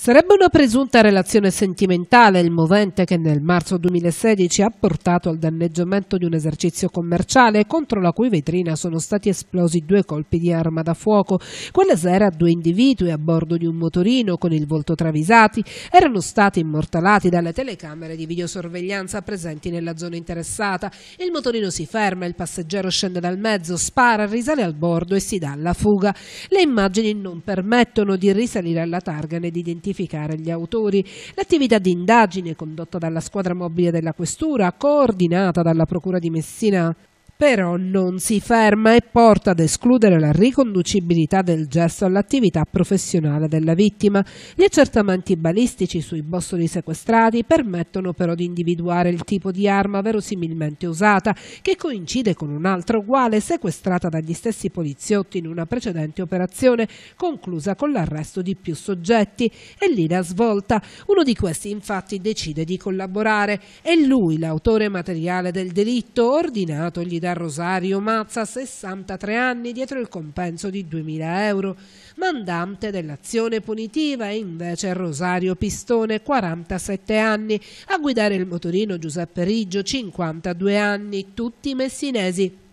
Sarebbe una presunta relazione sentimentale il movente che nel marzo 2016 ha portato al danneggiamento di un esercizio commerciale contro la cui vetrina sono stati esplosi due colpi di arma da fuoco. Quella sera due individui a bordo di un motorino con il volto travisati erano stati immortalati dalle telecamere di videosorveglianza presenti nella zona interessata. Il motorino si ferma, il passeggero scende dal mezzo, spara, risale al bordo e si dà alla fuga. Le immagini non permettono di risalire alla targa né di identificare identificare gli autori. L'attività di indagine condotta dalla squadra mobile della Questura, coordinata dalla Procura di Messina, però non si ferma e porta ad escludere la riconducibilità del gesto all'attività professionale della vittima. Gli accertamenti balistici sui bossoli sequestrati permettono però di individuare il tipo di arma verosimilmente usata, che coincide con un'altra uguale sequestrata dagli stessi poliziotti in una precedente operazione, conclusa con l'arresto di più soggetti. E lì la svolta. Uno di questi infatti decide di collaborare. È lui l'autore materiale del delitto ordinatogli da da Rosario Mazza, 63 anni, dietro il compenso di 2.000 euro. Mandante dell'azione punitiva è invece Rosario Pistone, 47 anni, a guidare il motorino Giuseppe Riggio, 52 anni, tutti messinesi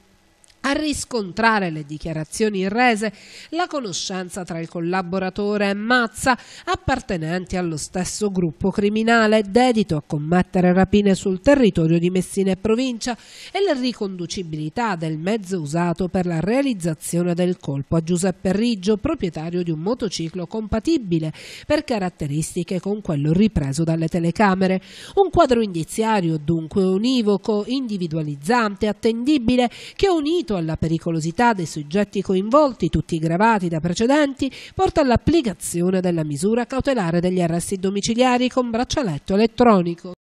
a riscontrare le dichiarazioni rese la conoscenza tra il collaboratore e Mazza appartenenti allo stesso gruppo criminale dedito a commettere rapine sul territorio di Messina e provincia e la riconducibilità del mezzo usato per la realizzazione del colpo a Giuseppe Riggio, proprietario di un motociclo compatibile per caratteristiche con quello ripreso dalle telecamere. Un quadro indiziario dunque univoco, individualizzante, attendibile, che unito alla pericolosità dei soggetti coinvolti, tutti gravati da precedenti, porta all'applicazione della misura cautelare degli arresti domiciliari con braccialetto elettronico.